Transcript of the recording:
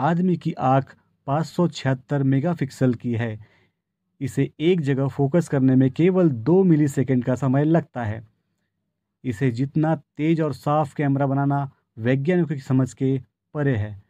आदमी की आँख पाँच मेगापिक्सल की है इसे एक जगह फोकस करने में केवल दो मिलीसेकंड का समय लगता है इसे जितना तेज और साफ कैमरा बनाना वैज्ञानिकों की समझ के परे है